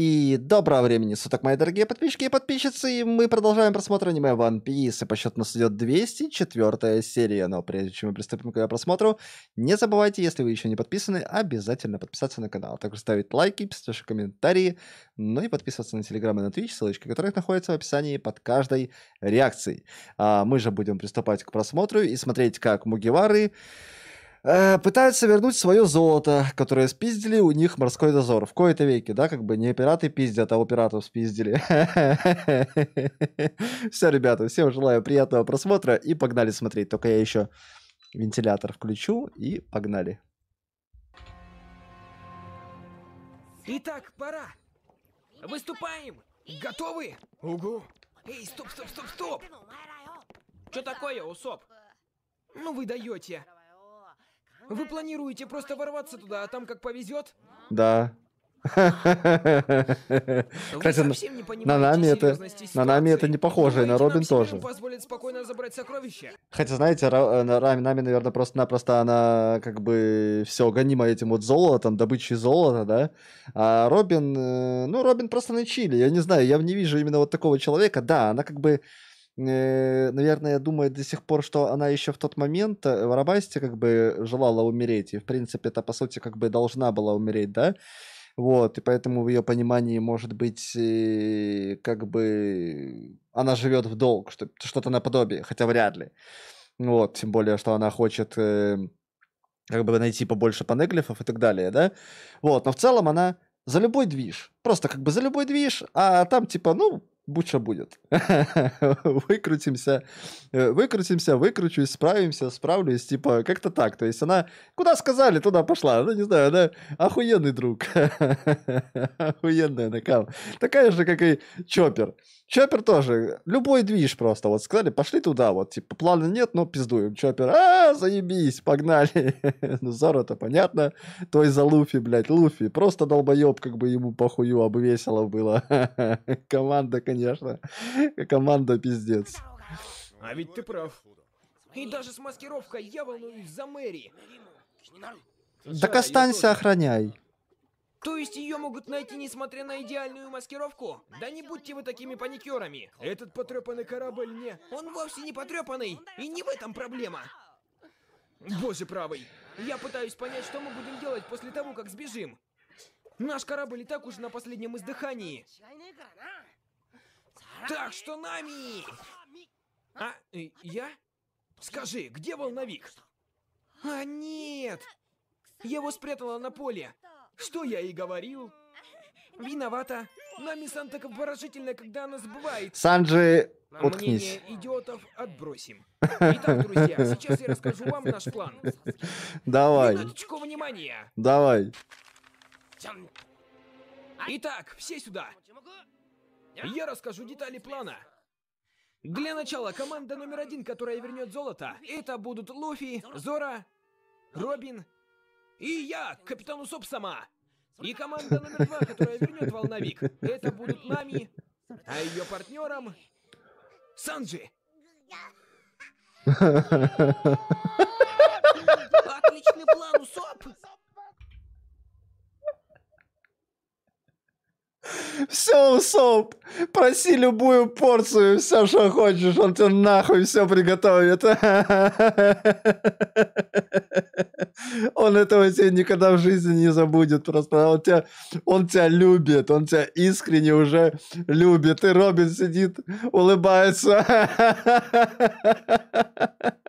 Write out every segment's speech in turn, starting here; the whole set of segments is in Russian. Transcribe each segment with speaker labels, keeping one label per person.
Speaker 1: И доброго времени суток, мои дорогие подписчики и подписчицы, и мы продолжаем просмотр аниме One Piece, и по счету у нас идет 204 серия, но прежде чем мы приступим к ее просмотру, не забывайте, если вы еще не подписаны, обязательно подписаться на канал, также ставить лайки, писать ваши комментарии, ну и подписываться на Телеграм и на Twitch, ссылочки которых находятся в описании под каждой реакцией. А мы же будем приступать к просмотру и смотреть, как Мугивары... Э, пытаются вернуть свое золото, которое спиздили у них морской дозор. В кои-то веке, да, как бы не пираты пиздят, а у пиратов спиздили. Все, ребята, всем желаю приятного просмотра и погнали смотреть. Только я еще вентилятор включу и погнали.
Speaker 2: Итак, пора. Выступаем. Готовы? Угу. Эй, стоп, стоп, стоп, стоп. Что такое, усоп? Ну вы даете. Вы планируете просто ворваться туда, а там как повезет?
Speaker 1: Да. Кстати, на нами это на нами это не похоже, и на Робин тоже. Позволит
Speaker 2: Хотя, знаете, э, на
Speaker 1: нами, наверное, просто-напросто она как бы все гонима этим вот золотом, добычей золота, да. А Робин, э, ну, Робин просто на чили. Я не знаю, я не вижу именно вот такого человека. Да, она как бы Э, наверное, думает до сих пор, что она еще в тот момент э, в Арабасте как бы желала умереть, и, в принципе, это, по сути, как бы должна была умереть, да? Вот, и поэтому в ее понимании, может быть, э, как бы она живет в долг, что-то наподобие, хотя вряд ли. Вот, тем более, что она хочет как бы найти побольше панеглифов и так далее, да? Вот, но в целом она за любой движ. Просто как бы за любой движ, а там типа, ну, будь что будет. Выкрутимся, э, выкрутимся, выкручусь, справимся, справлюсь, типа, как-то так. То есть она куда сказали, туда пошла. Ну, не знаю, она охуенный друг. Охуенная накал. Такая же, как и Чоппер. Чоппер тоже. Любой движ просто. Вот сказали, пошли туда. Вот, типа, плана нет, но пиздуем. Чоппер, а, заебись, погнали. ну, Зоро-то понятно. Той за Луфи, блядь, Луфи. Просто долбоеб, как бы ему похую обвесело было. Команда, конечно, конечно. Команда пиздец.
Speaker 2: А ведь ты прав. И даже с маскировкой я волнуюсь за Мэри.
Speaker 1: Так а останься, охраняй.
Speaker 2: То есть ее могут найти, несмотря на идеальную маскировку? Да не будьте вы такими паникерами. Этот потрепанный корабль не... Он вовсе не потрепанный, и не в этом проблема. Боже правый, я пытаюсь понять, что мы будем делать после того, как сбежим. Наш корабль и так уже на последнем издыхании. Так что нами! А, э, я? Скажи, где волновик? А, нет! Его спрятала на поле. Что я и говорил. Виновата. Нами сан так обворожительно, когда она сбывает. Санджи, уткнись. Мнение идиотов отбросим. Итак, друзья, сейчас я расскажу вам наш план.
Speaker 1: Давай. внимания. Давай.
Speaker 2: Итак, все сюда. Я расскажу детали плана. Для начала, команда номер один, которая вернет золото, ну, это будут Луфи, ну, Зора, ну, Робин и я, капитан Усоп сама. И команда номер два, которая вернет волновик, это будут Нами, а ее партнером Санджи.
Speaker 1: Отличный
Speaker 2: план, Усоп!
Speaker 1: Все в Проси любую порцию, все, что хочешь. Он тебе нахуй все приготовит. Он этого тебе никогда в жизни не забудет. Просто он тебя, он тебя любит. Он тебя искренне уже любит. И Робин сидит, улыбается.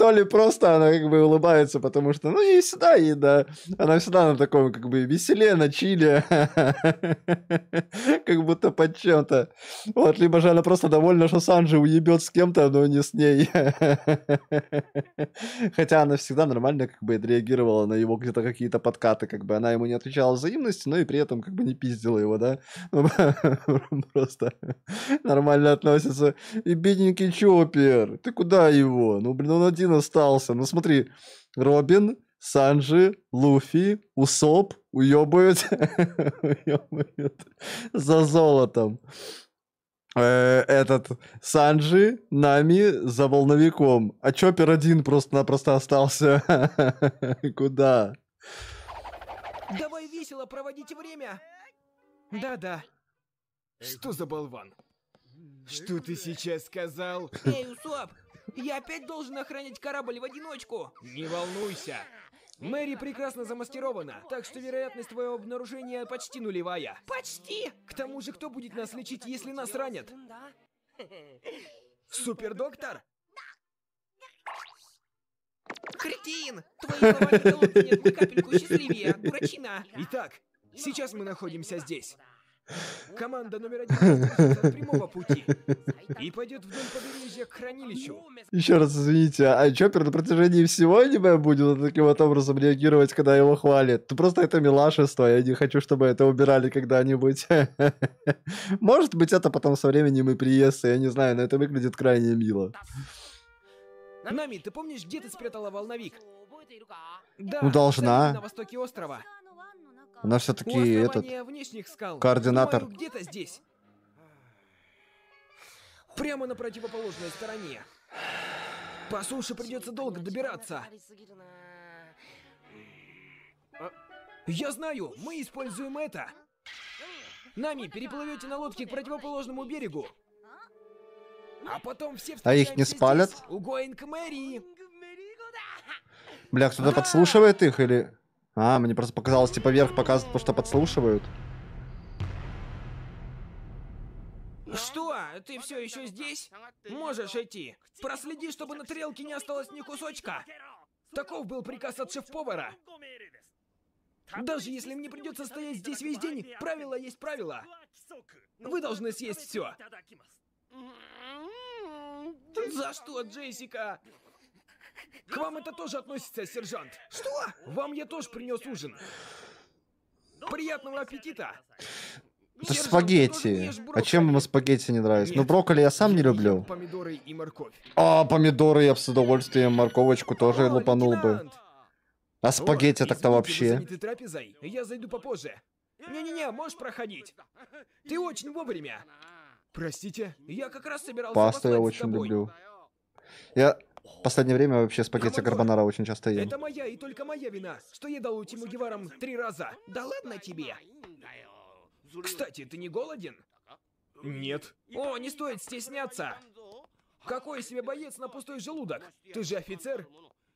Speaker 1: то ли просто она как бы улыбается, потому что, ну, ей всегда еда. Она всегда на таком как бы веселе, на чиле, как будто под чем-то. Вот, либо же она просто довольна, что Санджи уебет с кем-то, но не с ней. Хотя она всегда нормально как бы отреагировала на его где-то какие-то подкаты, как бы она ему не отвечала взаимности, но и при этом как бы не пиздила его, да? Ну, просто нормально относится. И бедненький Чоппер, ты куда его? Ну, блин, он один один остался. Ну смотри, Робин, Санджи, Луфи, Усоп уебают, уебают за золотом. Э, этот Санджи, Нами за волновиком. А Чоппер один просто-напросто остался. Куда?
Speaker 2: Давай весело проводите время. Да-да. Что за болван? Что ты сейчас сказал? Эй, Усоп, я опять должен охранять корабль в одиночку! Не волнуйся! Мэри прекрасно замаскирована, так что вероятность твоего обнаружения почти нулевая. Почти! К тому же, кто будет нас лечить, если нас ранят? Супердоктор? Кретин! Твои слова не нет ни капельку счастливее, дурачина! Итак, сейчас мы находимся здесь. Команда номер один прямого пути и пойдет вдоль побережья к хранилищу. Еще раз
Speaker 1: извините, а Чоппер на протяжении всего аниме будет таким вот образом реагировать, когда его хвалят? Ну просто это милашество, я не хочу, чтобы это убирали когда-нибудь. Может быть, это потом со временем и приестся, я не знаю, но это выглядит крайне мило.
Speaker 2: Нами, ты помнишь, где ты спрятала волновик? Да, должна. На востоке острова.
Speaker 1: У нас все-таки этот
Speaker 2: скал. координатор. Где-то здесь. Прямо на противоположной стороне. По суше придется долго добираться. Я знаю, мы используем это. Нами переплывете на лодке к противоположному берегу. А потом все А их не спалят? У Гоинг Мэрии.
Speaker 1: Бля, кто-то подслушивает их или... А, мне просто показалось, типа вверх показывают, потому что подслушивают.
Speaker 2: Что? Ты все еще здесь? Можешь идти. Проследи, чтобы на тарелке не осталось ни кусочка. Таков был приказ от шеф-повара. Даже если мне придется стоять здесь весь день, правило есть правило. Вы должны съесть все. За что, Джессика? К вам это тоже относится, сержант. Что? Вам я тоже принес ужин. Приятного аппетита.
Speaker 1: Это Сержант, спагетти. А чем ему спагетти не нравится? Ну, Нет. Ну, брокколи я сам не люблю.
Speaker 2: Помидоры и морковь.
Speaker 1: А, помидоры я бы с удовольствием морковочку тоже О, лупанул лейтенант. бы. А спагетти так-то вообще.
Speaker 2: Я зайду попозже. Не-не-не, можешь проходить. Ты очень вовремя. Простите, я как раз собирался Пасту я очень тобой.
Speaker 1: люблю. Я в последнее время вообще спагетти карбонара очень часто ем. Это
Speaker 2: моя и только моя вина, что я дал Тиму Геварам три раза. Да ладно тебе. Кстати, ты не голоден? Нет. О, не стоит стесняться. Какой себе боец на пустой желудок? Ты же офицер.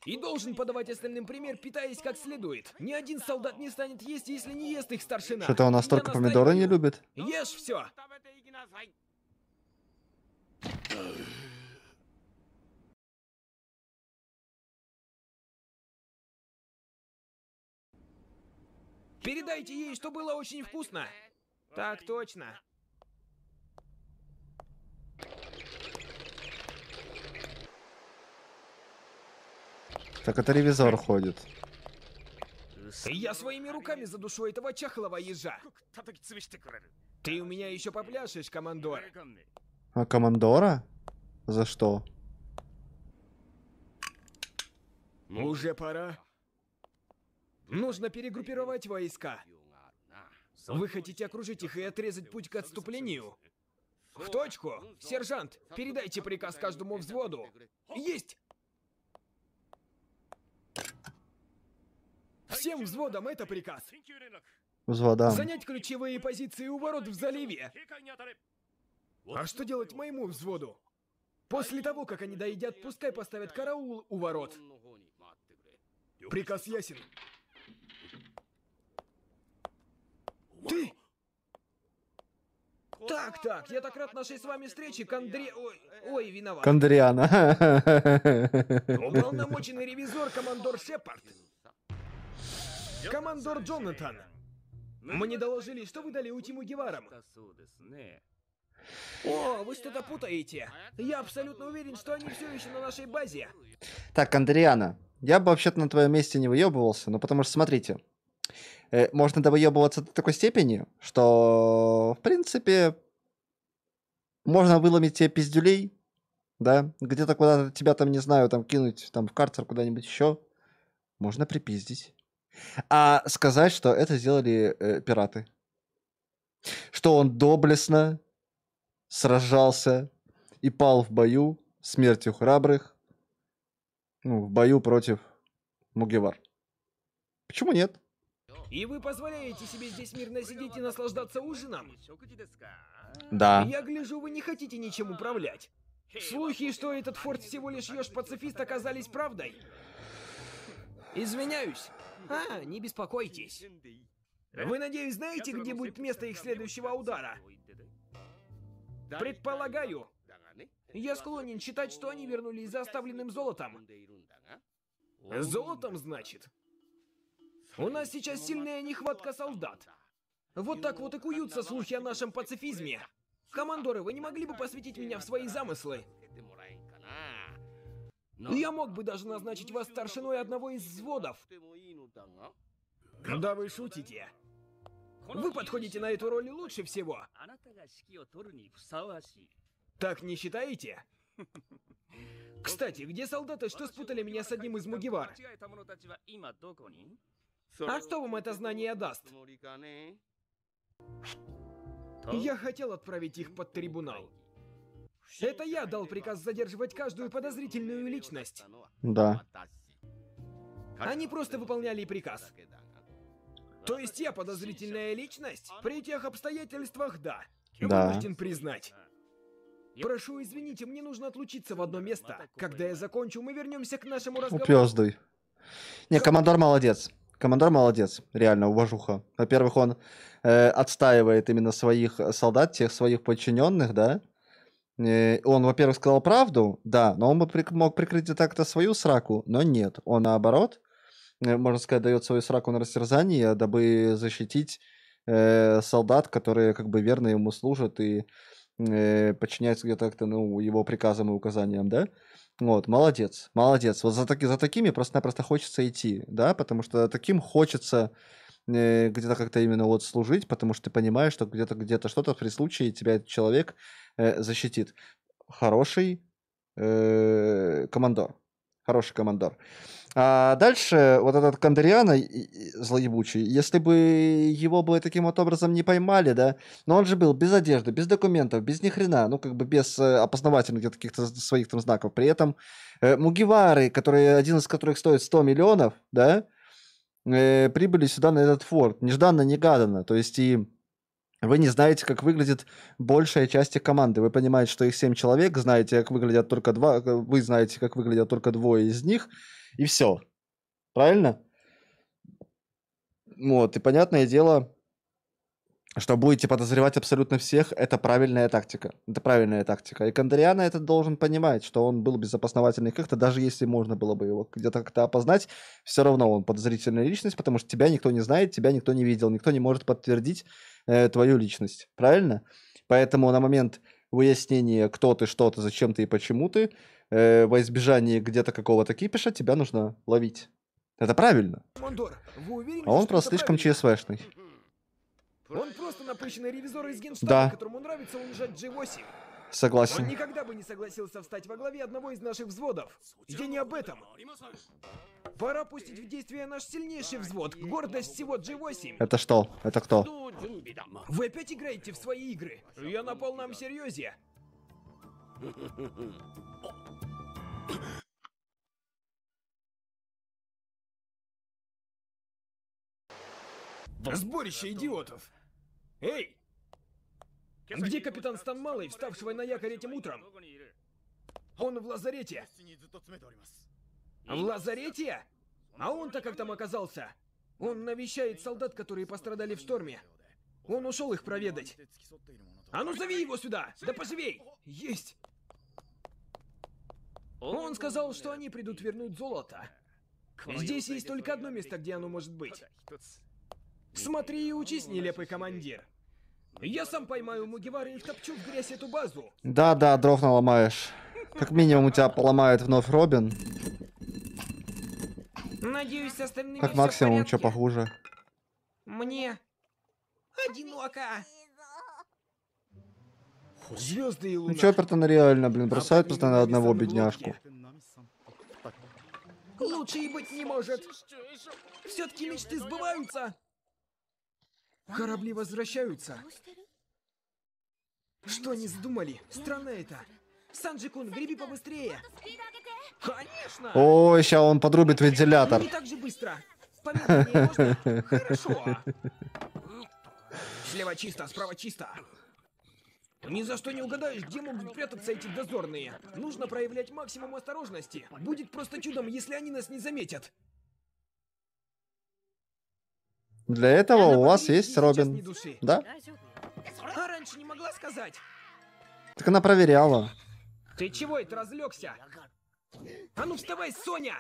Speaker 2: И должен подавать остальным пример, питаясь как следует. Ни один солдат не станет есть, если не ест их старшина. Что-то он настолько помидоры не любит. Ешь все. Передайте ей, что было очень вкусно. Так точно.
Speaker 1: Так это ревизор ходит.
Speaker 2: Я своими руками задушу этого чахлого ежа. Ты у меня еще попляшешь, командор.
Speaker 1: А командора? За что?
Speaker 2: Уже пора. Нужно перегруппировать войска. Вы хотите окружить их и отрезать путь к отступлению? В точку! Сержант, передайте приказ каждому взводу. Есть! Всем взводам это приказ.
Speaker 1: Взводам. Занять
Speaker 2: ключевые позиции у ворот в заливе. А что делать моему взводу? После того, как они доедят, пускай поставят караул у ворот. Приказ ясен. Ты! Так, так, я так рад нашей с вами встрече, Кондре... Ой, э, ой, виноват.
Speaker 1: Кондриана. Уполномоченный
Speaker 2: ревизор, командор Шепард. Командор Джонатан. Ну Мне доложили, что вы дали утиму Геварам. О, вы что-то путаете. Я абсолютно уверен, что они все еще на нашей базе.
Speaker 1: Так, Андриана, я бы вообще-то на твоем месте не выебывался, но потому что смотрите, Э, можно довыебываться до такой степени, что, в принципе, можно выломить тебе пиздюлей, да, где-то куда-то тебя там, не знаю, там кинуть там в карцер куда-нибудь еще, можно припиздить. А сказать, что это сделали э, пираты. Что он доблестно сражался и пал в бою смертью храбрых, ну, в бою против Мугевар. Почему нет?
Speaker 2: И вы позволяете себе здесь мирно сидеть и наслаждаться ужином? Да. Я гляжу, вы не хотите ничем управлять. Слухи, что этот форт всего лишь еж-пацифист, оказались правдой. Извиняюсь. А, не беспокойтесь. Вы, надеюсь, знаете, где будет место их следующего удара? Предполагаю. Я склонен считать, что они вернулись за оставленным золотом. Золотом, значит? У нас сейчас сильная нехватка солдат. Вот так вот и куются слухи о нашем пацифизме. Командоры, вы не могли бы посвятить меня в свои замыслы? Я мог бы даже назначить вас старшиной одного из взводов. Когда вы шутите? Вы подходите на эту роль лучше всего. Так не считаете? Кстати, где солдаты, что спутали меня с одним из Мугивар? А что вам это знание даст? Я хотел отправить их под трибунал. Это я дал приказ задерживать каждую подозрительную личность. Да. Они просто выполняли приказ. То есть я подозрительная личность? При тех обстоятельствах, да. Да. Вынужден признать. Прошу извините, мне нужно отлучиться в одно место. Когда я закончу, мы вернемся к нашему разговору. Упёздый.
Speaker 1: Не, командор молодец. Командор молодец, реально, уважуха. Во-первых, он э, отстаивает именно своих солдат, тех своих подчиненных, да. Э, он, во-первых, сказал правду, да, но он бы прик- мог прикрыть и так-то свою сраку, но нет. Он, наоборот, э, можно сказать, дает свою сраку на растерзание, дабы защитить э, солдат, которые как бы верно ему служат и э, подчиняются где-то как-то ну, его приказам и указаниям, да. Э, вот, молодец, молодец. Вот за, таки, за такими просто-напросто хочется идти, да, потому что таким хочется э, где-то как-то именно вот служить, потому что ты понимаешь, что где-то где-то что-то при случае тебя этот человек э, защитит. Хороший э, командор. Хороший командор. А дальше вот этот Кондриана злоебучий, если бы его бы таким вот образом не поймали, да, но он же был без одежды, без документов, без ни хрена, ну как бы без э, опознавательных каких-то своих там знаков. При этом э, Мугивары, которые, один из которых стоит 100 миллионов, да, э, прибыли сюда на этот форт, нежданно-негаданно. То есть и вы не знаете, как выглядит большая часть команды. Вы понимаете, что их 7 человек, знаете, как выглядят только два, э, вы знаете, как выглядят только двое из них, и все. Правильно? Вот, и понятное дело, что будете подозревать абсолютно всех, это правильная тактика. Это правильная тактика. И Кондриана это должен понимать, что он был без как-то, даже если можно было бы его где-то как-то опознать, все равно он подозрительная личность, потому что тебя никто не знает, тебя никто не видел, никто не может подтвердить э, твою личность. Правильно? Поэтому на момент выяснения, кто ты, что ты, зачем ты и почему ты, э, во избежание где-то какого-то кипиша, тебя нужно ловить. Это правильно.
Speaker 2: а он просто слишком правильно? ЧСВшный. Он просто напыщенный ревизор из Генштаба, да. которому нравится унижать G8. Согласен. Он никогда бы не согласился встать во главе одного из наших взводов. Я не об этом. Пора пустить в действие наш сильнейший взвод, гордость всего G8. Это что? Это кто? Вы опять играете в свои игры? Я на полном серьезе. Сборище идиотов. Эй! Где капитан Стан Малый, вставшего на якоре этим утром? Он в лазарете. В лазарете? А он-то как там оказался? Он навещает солдат, которые пострадали в шторме. Он ушел их проведать. А ну зови его сюда! Да поживей! Есть! Он сказал, что они придут вернуть золото. Здесь есть только одно место, где оно может быть. Смотри и учись, нелепый командир. Я сам поймаю Мугивара и втопчу в грязь эту базу.
Speaker 1: Да-да, дров наломаешь. Как минимум у тебя поломает вновь Робин.
Speaker 2: Надеюсь, с Как максимум,
Speaker 1: что похуже.
Speaker 2: Мне одиноко. Звезды и луна. Ну,
Speaker 1: Чоппертон реально, блин, бросает постоянно одного бедняжку.
Speaker 2: Лучше и быть не может. Все-таки мечты сбываются. Корабли возвращаются. Что они задумали? Странно это. Санджикун, греби побыстрее.
Speaker 1: Конечно. Ой, сейчас он подрубит вентилятор. Не так же быстро.
Speaker 2: Хорошо. Слева чисто, справа чисто. Ни за что не угадаешь, где могут прятаться эти дозорные. Нужно проявлять максимум осторожности. Будет просто чудом, если они нас не заметят.
Speaker 1: Для этого у вас есть Робин. Да?
Speaker 2: раньше не могла сказать.
Speaker 1: Так она проверяла.
Speaker 2: Ты чего это разлегся? А ну вставай, Соня!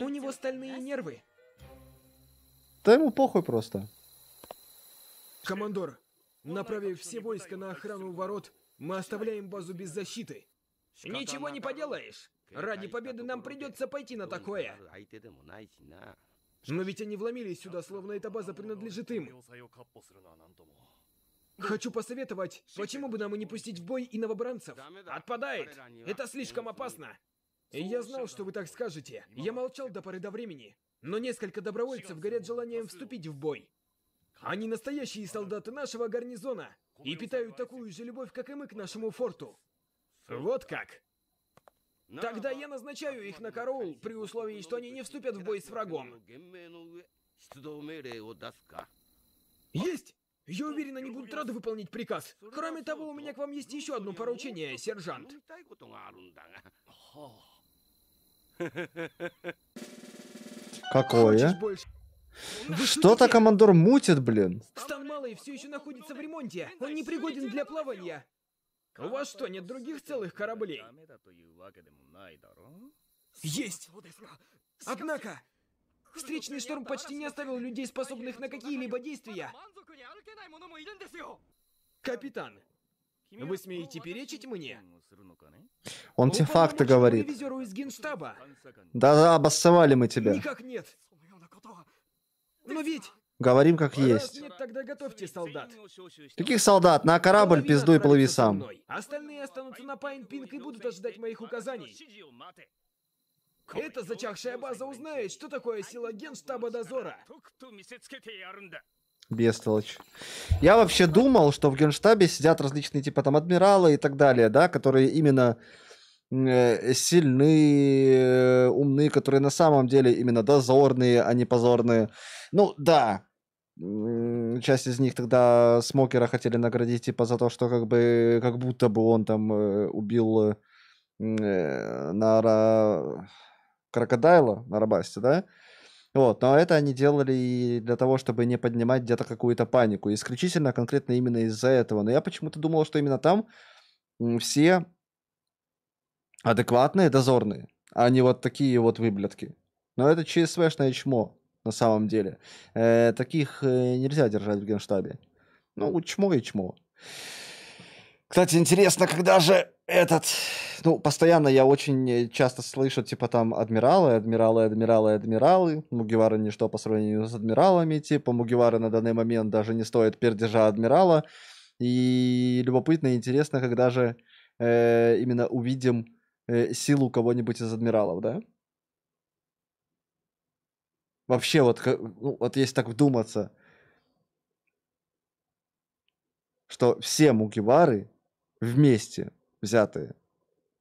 Speaker 2: У него стальные нервы.
Speaker 1: Да ему похуй просто.
Speaker 2: Командор, направив все войска на охрану ворот, мы оставляем базу без защиты. Ничего не поделаешь. Ради победы нам придется пойти на такое. Но ведь они вломились сюда, словно эта база принадлежит им. Хочу посоветовать, почему бы нам и не пустить в бой и новобранцев? Отпадает! Это слишком опасно! я знал, что вы так скажете. Я молчал до поры до времени. Но несколько добровольцев горят желанием вступить в бой. Они настоящие солдаты нашего гарнизона и питают такую же любовь, как и мы к нашему форту. Вот как. Ну, Тогда я назначаю их на караул, при условии, что они не вступят в бой с врагом. Есть! Я уверен, они будут рады выполнить приказ. Кроме того, у меня к вам есть еще одно поручение, сержант.
Speaker 1: Какое? Что-то командор мутит, блин.
Speaker 2: Стан Малый все еще находится в ремонте. Он не пригоден для плавания. У вас что, нет других целых кораблей? Есть! Однако, встречный шторм почти не оставил людей, способных на какие-либо действия. Капитан, вы смеете перечить мне?
Speaker 1: Он те факты говорит.
Speaker 2: из генштаба. Да-да,
Speaker 1: обоссовали мы тебя. Никак
Speaker 2: нет. Но ведь Говорим как Раз есть. Нет, тогда готовьте солдат. Каких солдат? На корабль пиздуй плыви сам. Остальные останутся на пайн и будут ожидать моих указаний. Эта зачахшая база узнает, что такое сила генштаба дозора.
Speaker 1: Бестолочь. Я вообще думал, что в генштабе сидят различные типа там адмиралы и так далее, да, которые именно э, сильные, э, умные, которые на самом деле именно дозорные, а не позорные. Ну да, часть из них тогда Смокера хотели наградить, типа, за то, что как бы, как будто бы он там э, убил э, э, Нара... Крокодайла на Рабасте, да? Вот, но это они делали и для того, чтобы не поднимать где-то какую-то панику. Исключительно конкретно именно из-за этого. Но я почему-то думал, что именно там все адекватные дозорные, а не вот такие вот выблядки. Но это ЧСВшное чмо на самом деле. Э, таких э, нельзя держать в генштабе. Ну, чмо и чмо. Кстати, интересно, когда же этот... Ну, постоянно я очень часто слышу, типа, там, адмиралы, адмиралы, адмиралы, адмиралы. Мугевара ничто по сравнению с адмиралами. Типа, Мугевара на данный момент даже не стоит пердежа адмирала. И любопытно и интересно, когда же э, именно увидим э, силу кого-нибудь из адмиралов, да? Вообще, вот, ну, вот если так вдуматься, что все мукивары вместе взятые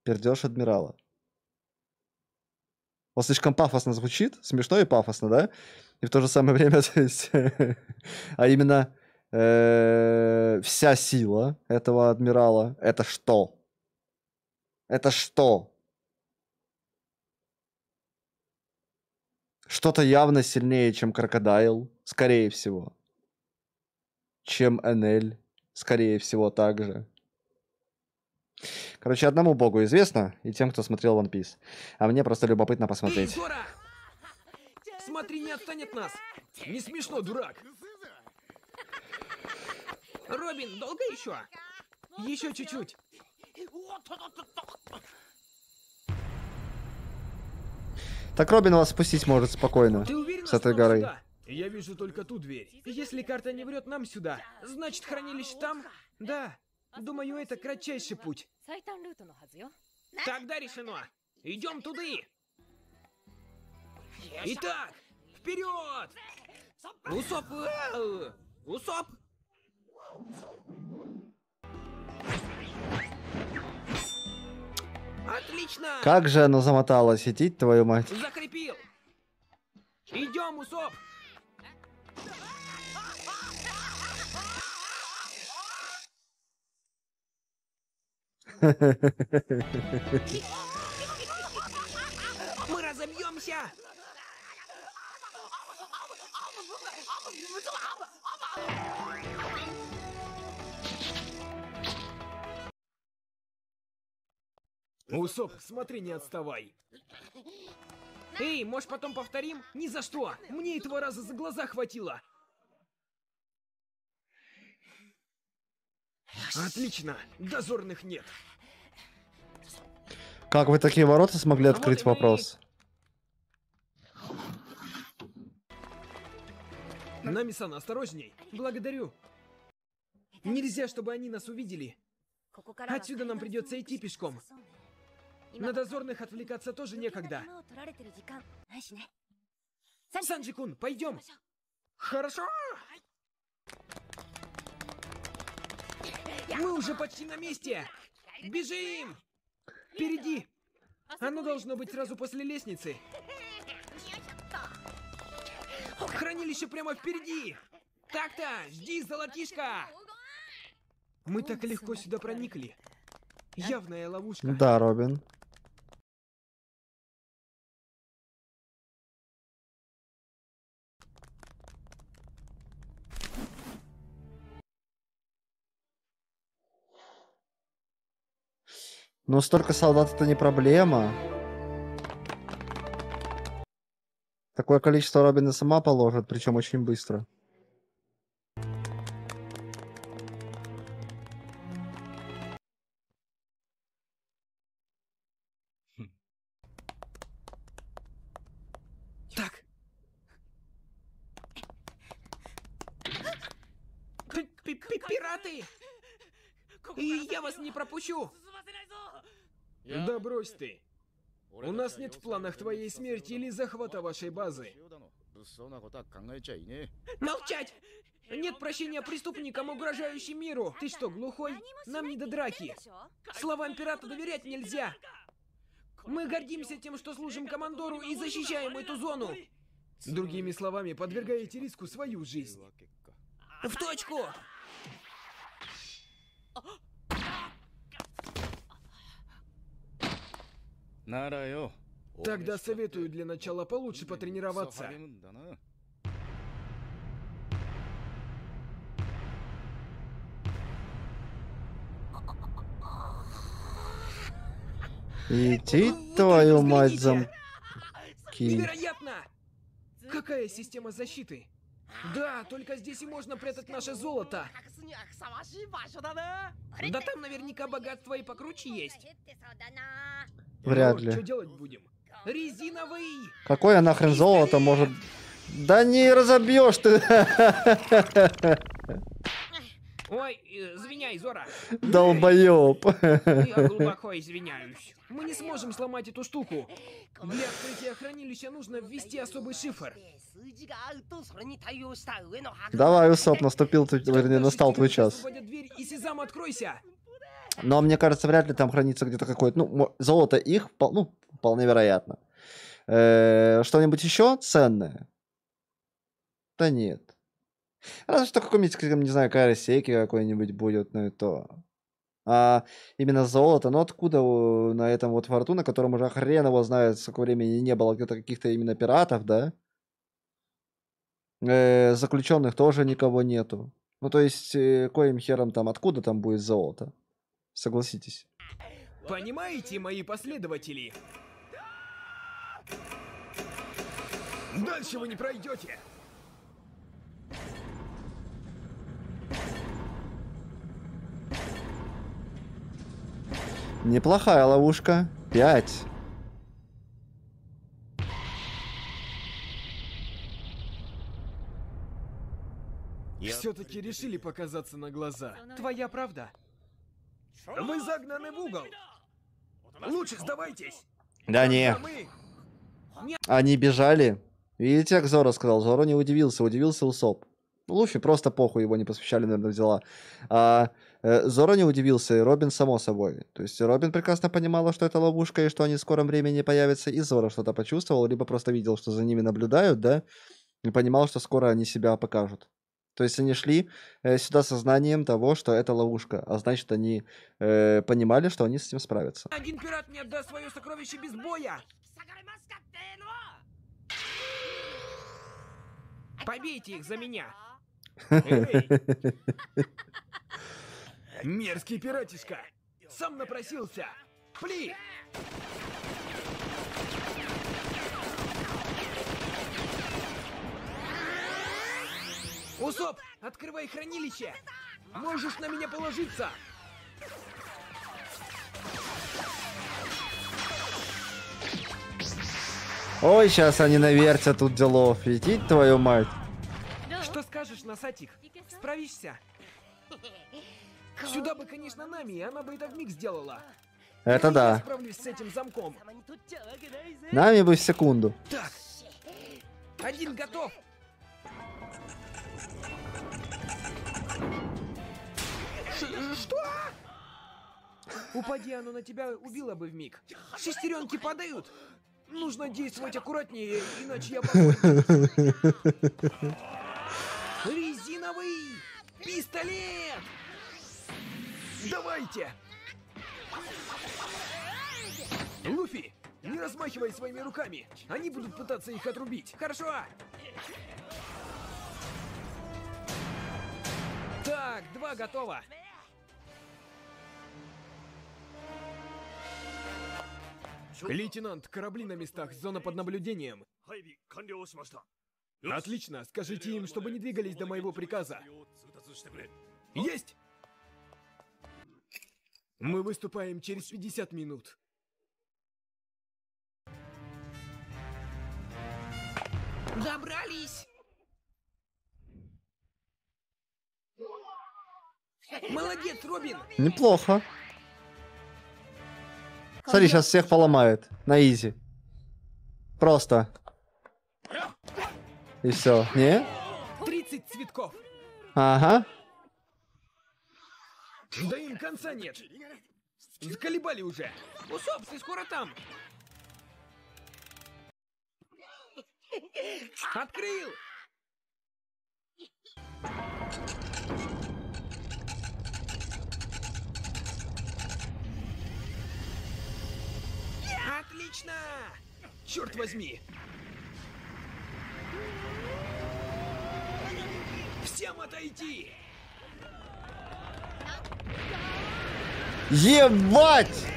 Speaker 1: пердешь адмирала. Он слишком пафосно звучит, смешно и пафосно, да? И в то же самое время, то есть, а именно э, вся сила этого адмирала, это что? Это что? Что-то явно сильнее, чем Крокодайл, скорее всего. Чем НЛ, скорее всего, также. Короче, одному богу известно, и тем, кто смотрел One Piece. А мне просто любопытно посмотреть.
Speaker 2: Гора! Смотри, не отстань нас! Не смешно, дурак! Робин, долго еще? Еще чуть-чуть.
Speaker 1: Так Робин вас спустить может спокойно. Ты уверен, с этой горы. Сюда?
Speaker 2: Я вижу только ту дверь. Если карта не врет нам сюда, значит хранилище там? Да. Думаю, это кратчайший путь. Тогда решено. Идем туда. Итак, вперед! Усоп! Э, усоп!
Speaker 1: Отлично! Как же она замотала сидеть, твою мать.
Speaker 2: Закрепил! Идем, Усоп! Мы разобьемся! Усоп, смотри, не отставай. Эй, может потом повторим? Ни за что! Мне этого раза за глаза хватило! Отлично! Дозорных нет!
Speaker 1: Как вы такие ворота смогли а открыть вот вопрос?
Speaker 2: И... Намисан, осторожней! Благодарю! Нельзя, чтобы они нас увидели. Отсюда нам придется идти пешком. На дозорных отвлекаться тоже некогда. Санджикун, пойдем! Хорошо! Мы уже почти на месте! Бежим! Впереди! А Оно должно быть сразу после лестницы. Хранилище прямо впереди! Так-то! Жди, золотишко! Мы так легко сюда проникли. Явная ловушка. Да,
Speaker 1: Робин. Но столько солдат это не проблема. Такое количество Робина сама положит, причем очень быстро.
Speaker 2: Так. Пираты! И я вас не пропущу! Да брось ты. У нас нет в планах твоей смерти или захвата вашей базы. Молчать! Нет прощения преступникам, угрожающим миру! Ты что, глухой? Нам не до драки! Словам пирата доверять нельзя! Мы гордимся тем, что служим командору и защищаем эту зону! Другими словами, подвергаете риску свою жизнь. В точку! Тогда советую для начала получше потренироваться.
Speaker 1: Ну. Иди твою мать зам... Невероятно!
Speaker 2: Какая система защиты? Да, только здесь и можно прятать наше золото. Да там наверняка богатство и покруче есть.
Speaker 1: Ну, Вряд ну, ли.
Speaker 2: делать будем? Резиновый!
Speaker 1: Какое нахрен золото может... Да не разобьешь ты!
Speaker 2: Ой, э, извиняй, Зора.
Speaker 1: Долбоеб. Я глубоко
Speaker 2: извиняюсь. Мы не сможем сломать эту штуку. Для открытия хранилища нужно ввести особый шифр. Давай, Усоп,
Speaker 1: наступил, вернее, настал твой час.
Speaker 2: Дверь, и сезам, откройся!
Speaker 1: Но мне кажется, вряд ли там хранится где-то какое-то... Ну, золото их, ну, вполне вероятно. Э, что-нибудь еще ценное? Да нет. Разве что какой-нибудь, не знаю, карасейки какой-нибудь будет, ну и то. А именно золото, но ну, откуда на этом вот форту, на котором уже хрен его знает, сколько времени не было где-то каких-то именно пиратов, да? Э, заключенных тоже никого нету. Ну, то есть, э, коим хером там, откуда там будет золото? Согласитесь.
Speaker 2: Понимаете, мои последователи? Дальше вы не пройдете.
Speaker 1: Неплохая ловушка. Пять.
Speaker 2: Все-таки решили показаться на глаза. Твоя правда. Мы загнаны в угол. Лучше сдавайтесь.
Speaker 1: Да не. Они бежали. Видите, как Зора сказал? Зора не удивился, удивился Усоп. Луфи просто похуй его не посвящали, наверное, взяла. А э, Зора не удивился, и Робин само собой. То есть Робин прекрасно понимала, что это ловушка, и что они в скором времени появятся, и Зора что-то почувствовал, либо просто видел, что за ними наблюдают, да, и понимал, что скоро они себя покажут. То есть они шли э, сюда со знанием того, что это ловушка, а значит они э, понимали, что они с этим справятся.
Speaker 2: Один пират не отдаст свое сокровище без боя. Побейте их за меня. Мерзкий пиратишка. Сам напросился. Пли! Усоп, открывай хранилище! Можешь на меня положиться!
Speaker 1: Ой, сейчас они навертят тут делов. Идите, твою мать.
Speaker 2: Что скажешь, Носатик? Справишься? Сюда бы, конечно, нами, она бы это вмиг сделала. Это Я да. справлюсь с этим замком.
Speaker 1: Нами бы в секунду.
Speaker 2: Так. Один готов. Что? Упади оно на тебя, убило бы в миг. Шестеренки падают. Нужно действовать аккуратнее, иначе я Резиновый пистолет! Давайте! Луфи, не размахивай своими руками. Они будут пытаться их отрубить. Хорошо? Так, два готово. Лейтенант, корабли на местах, зона под наблюдением. Отлично, скажите им, чтобы не двигались до моего приказа. Есть! Мы выступаем через 50 минут. Добрались! Молодец, Робин!
Speaker 1: Неплохо. Смотри, сейчас всех поломают. На изи. Просто. И все. Не?
Speaker 2: 30 цветков. Ага. Да им конца нет. Заколебали уже. Усоп, скоро там. Открыл! Отлично! Черт возьми! Всем отойти!
Speaker 1: Ебать!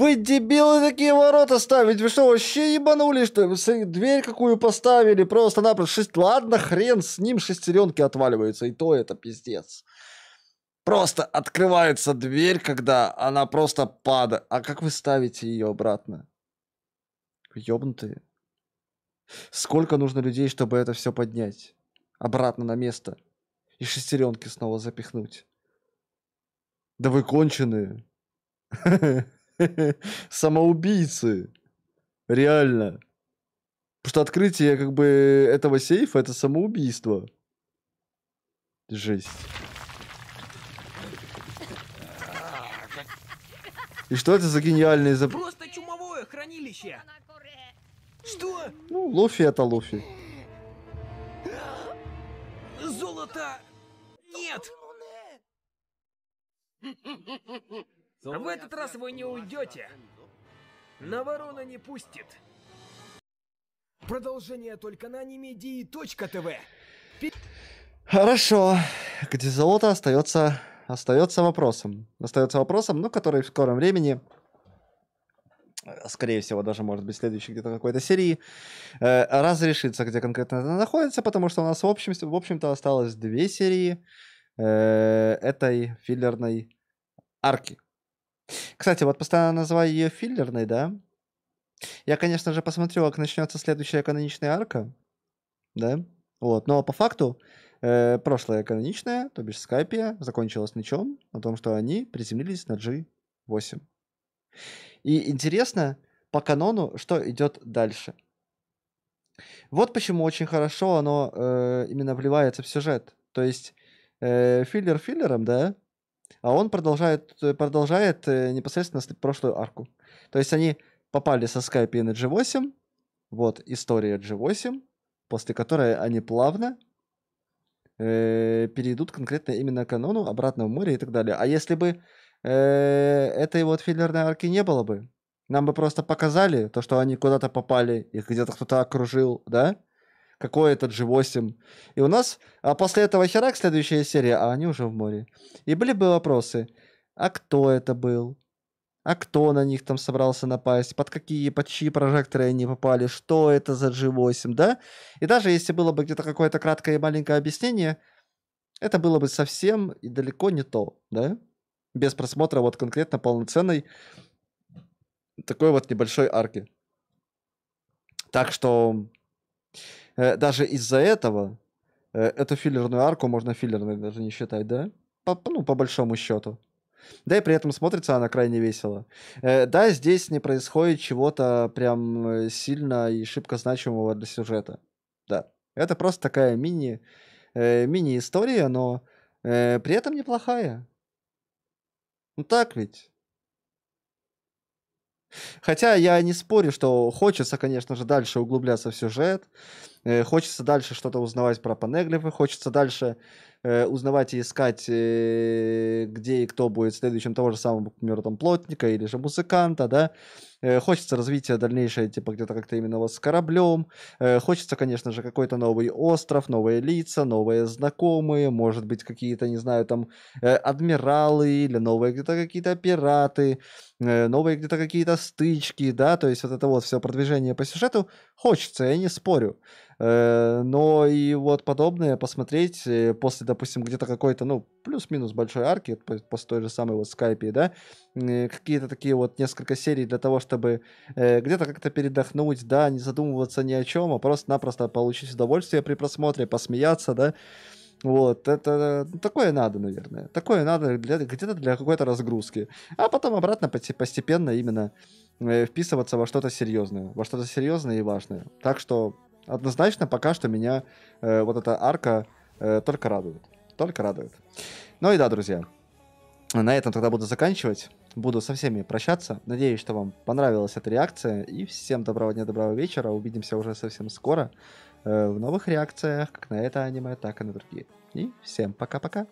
Speaker 1: Вы дебилы такие ворота ставить, вы что, вообще ебанули, что ли? Дверь какую поставили, просто-напросто. Шесть... Ладно, хрен с ним, шестеренки отваливаются, и то это пиздец. Просто открывается дверь, когда она просто падает. А как вы ставите ее обратно? Вы ёбнутые. Сколько нужно людей, чтобы это все поднять? Обратно на место. И шестеренки снова запихнуть. Да вы конченые. Самоубийцы. Реально. Потому что открытие как бы этого сейфа это самоубийство. Жесть. И что это за гениальные зап...
Speaker 2: Просто чумовое хранилище. Что? Ну,
Speaker 1: Лофи это Лофи.
Speaker 2: Золото нет. В этот раз вы не уйдете. На ворона не пустит. Продолжение только на animedii.tv.
Speaker 1: Хорошо. Где золото остается, остается вопросом. Остается вопросом, ну, который в скором времени э, скорее всего, даже, может быть, следующей где-то какой-то серии, э, разрешится, где конкретно это находится, потому что у нас, в, общем, в общем-то, осталось две серии э, этой филлерной арки. Кстати, вот постоянно называю ее филлерной, да? Я, конечно же, посмотрю, как начнется следующая каноничная арка, да? Вот, но по факту э, прошлая каноничная, то бишь Скайпия, закончилась на чем? На том, что они приземлились на G8. И интересно по канону, что идет дальше. Вот почему очень хорошо оно э, именно вливается в сюжет. То есть э, филлер филлером, да, а он продолжает, э, продолжает э, непосредственно прошлую арку. То есть они попали со Skype на G8, вот история G8, после которой они плавно э, перейдут конкретно именно к канону, обратно в море и так далее. А если бы э, этой вот филлерной арки не было бы, нам бы просто показали то, что они куда-то попали, их где-то кто-то окружил, да? какой этот G8. И у нас, а после этого херак, следующая серия, а они уже в море. И были бы вопросы, а кто это был? А кто на них там собрался напасть? Под какие, под чьи прожекторы они попали? Что это за G8, да? И даже если было бы где-то какое-то краткое и маленькое объяснение, это было бы совсем и далеко не то, да? Без просмотра вот конкретно полноценной такой вот небольшой арки. Так что Э, даже из-за этого э, эту филлерную арку можно филлерной даже не считать, да? По, ну, по большому счету. Да и при этом смотрится она крайне весело. Э, да, здесь не происходит чего-то прям сильно и шибко значимого для сюжета. Да. Это просто такая мини, мини-история, но при этом неплохая. Ну так ведь. Хотя я не спорю, что хочется, конечно же, дальше углубляться в сюжет, Э, хочется дальше что-то узнавать про панеглифы, хочется дальше э, узнавать и искать, э, где и кто будет следующим того же самого, к там, плотника или же музыканта, да. Э, хочется развития дальнейшее, типа, где-то как-то именно вот с кораблем. Э, хочется, конечно же, какой-то новый остров, новые лица, новые знакомые, может быть, какие-то, не знаю, там, э, адмиралы или новые где-то какие-то пираты, э, новые где-то какие-то стычки, да, то есть вот это вот все продвижение по сюжету хочется, я не спорю. Э, но и вот подобное посмотреть э, после, допустим, где-то какой-то, ну, плюс-минус большой арки, по, по той же самой вот скайпе, да, э, какие-то такие вот несколько серий для того, чтобы где-то как-то передохнуть, да, не задумываться ни о чем, а просто-напросто получить удовольствие при просмотре, посмеяться, да, вот, это ну, такое надо, наверное. Такое надо для, где-то для какой-то разгрузки. А потом обратно постепенно именно вписываться во что-то серьезное, во что-то серьезное и важное. Так что однозначно пока что меня э, вот эта арка э, только радует. Только радует. Ну и да, друзья, на этом тогда буду заканчивать. Буду со всеми прощаться. Надеюсь, что вам понравилась эта реакция. И всем доброго дня, доброго вечера. Увидимся уже совсем скоро э, в новых реакциях, как на это аниме, так и на другие. И всем пока-пока.